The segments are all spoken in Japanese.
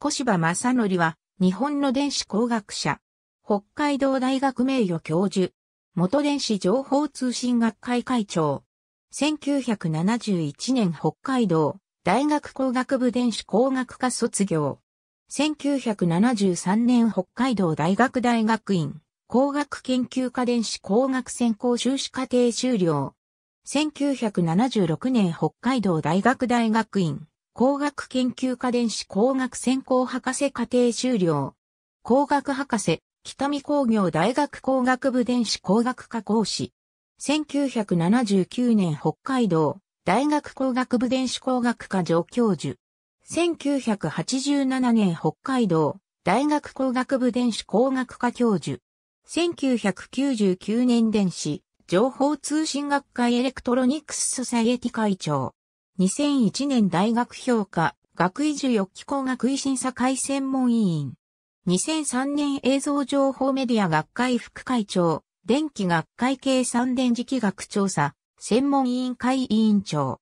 小柴正則は、日本の電子工学者、北海道大学名誉教授、元電子情報通信学会会長、1971年北海道大学工学部電子工学科卒業、1973年北海道大学大学院工学研究科電子工学専攻修士課程修了、1976年北海道大学大学院工学研究家電子工学専攻博士課程修了。工学博士、北見工業大学工学部電子工学科講師。1979年北海道大学工学部電子工学科助教授。1987年北海道大学工学部電子工学科教授。1999年電子情報通信学会エレクトロニクスソサイエティ会長。2001年大学評価、学位受与機構学位審査会専門委員。2003年映像情報メディア学会副会長、電気学会計算電磁気学調査、専門委員会委員長。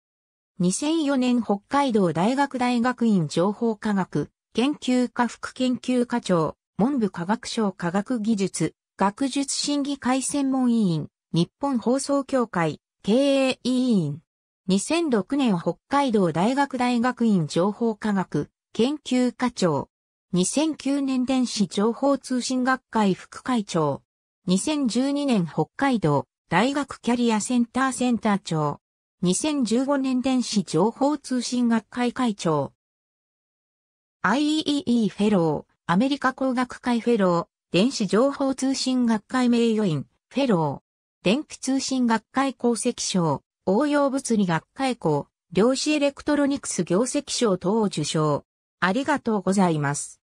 2004年北海道大学大学院情報科学、研究科副研究課長、文部科学省科学技術、学術審議会専門委員、日本放送協会、経営委員。2006年北海道大学大学院情報科学研究課長。2009年電子情報通信学会副会長。2012年北海道大学キャリアセンターセンター長。2015年電子情報通信学会会長。IEEE フェロー、アメリカ工学会フェロー、電子情報通信学会名誉院、フェロー、電気通信学会功績賞、応用物理学会校、量子エレクトロニクス業績賞等を受賞。ありがとうございます。